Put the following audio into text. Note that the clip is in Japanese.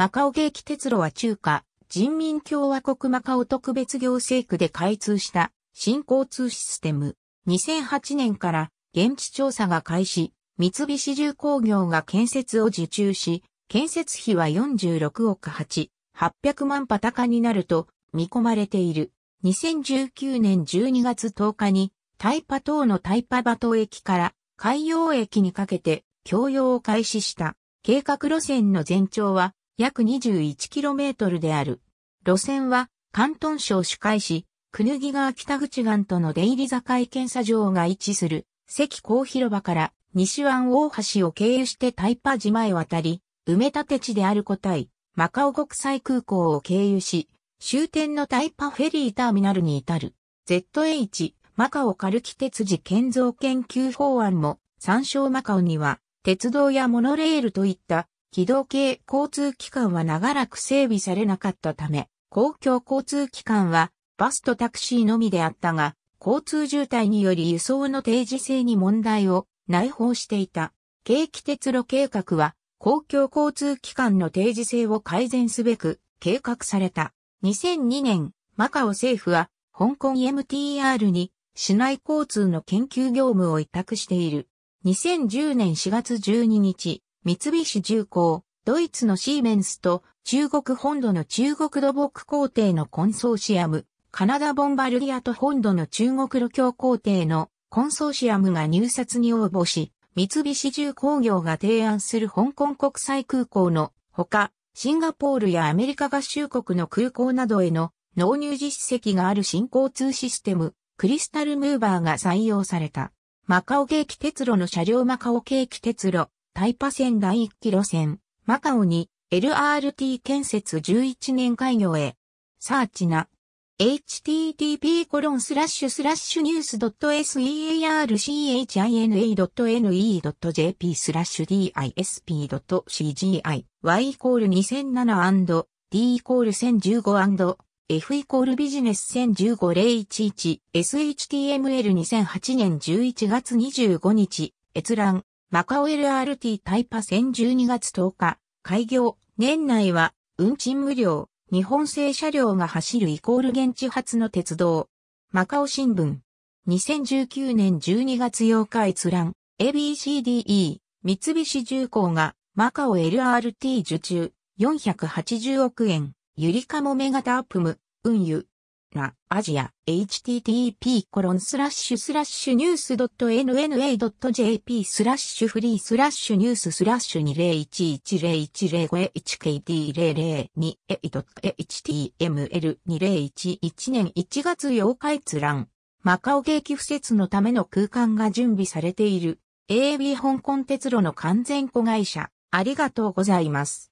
マカオ景気鉄路は中華、人民共和国マカオ特別行政区で開通した新交通システム。2008年から現地調査が開始、三菱重工業が建設を受注し、建設費は46億8、800万パタカになると見込まれている。2019年12月10日に、タイパ島のタイパバ島駅から海洋駅にかけて共用を開始した。計画路線の全長は約 21km である。路線は、関東省主海市、くぬぎ川北口岸との出入り境検査場が位置する、関港広場から西湾大橋を経由してタイパ島へ渡り、埋め立て地である個体、マカオ国際空港を経由し、終点のタイパフェリーターミナルに至る。ZH、マカオカルキ鉄次建造研究法案も、参照マカオには、鉄道やモノレールといった軌道系交通機関は長らく整備されなかったため、公共交通機関はバスとタクシーのみであったが、交通渋滞により輸送の定時性に問題を内包していた。景気鉄路計画は公共交通機関の定時性を改善すべく計画された。2002年、マカオ政府は香港 MTR に市内交通の研究業務を委託している。2010年4月12日、三菱重工、ドイツのシーメンスと中国本土の中国土木工程のコンソーシアム、カナダボンバルディアと本土の中国路橋工程のコンソーシアムが入札に応募し、三菱重工業が提案する香港国際空港のほか、シンガポールやアメリカ合衆国の空港などへの納入実績がある新交通システム、クリスタルムーバーが採用された。マカオ景気鉄路の車両マカオ景気鉄路、タイパ線第1キロ線、マカオに LRT 建設11年開業へ。サーチな。http コロンスラッシュスラッシュニュース .searchina.ne.ne.jp スラッシュ disp.cgi y イコール2007 d イコール1015 f イコールビジネス1015011 shtml2008 年11月25日閲覧マカオ LRT タイパ線12月10日、開業、年内は、運賃無料、日本製車両が走るイコール現地発の鉄道。マカオ新聞。2019年12月8日閲覧、ABCDE、三菱重工が、マカオ LRT 受注、480億円、ゆりかもめ型アップム、運輸、ラ、アジア、http コロンスラッシュスラッシュニュース .nna.jp スラッシュフリースラッシュニューススラッシュ2 0 1 1 0 5 h k t 0 0 2 e h t m l 2 0 1 1年1月8日閲覧。マカオ景気不設のための空間が準備されている。AB 香港鉄路の完全子会社。ありがとうございます。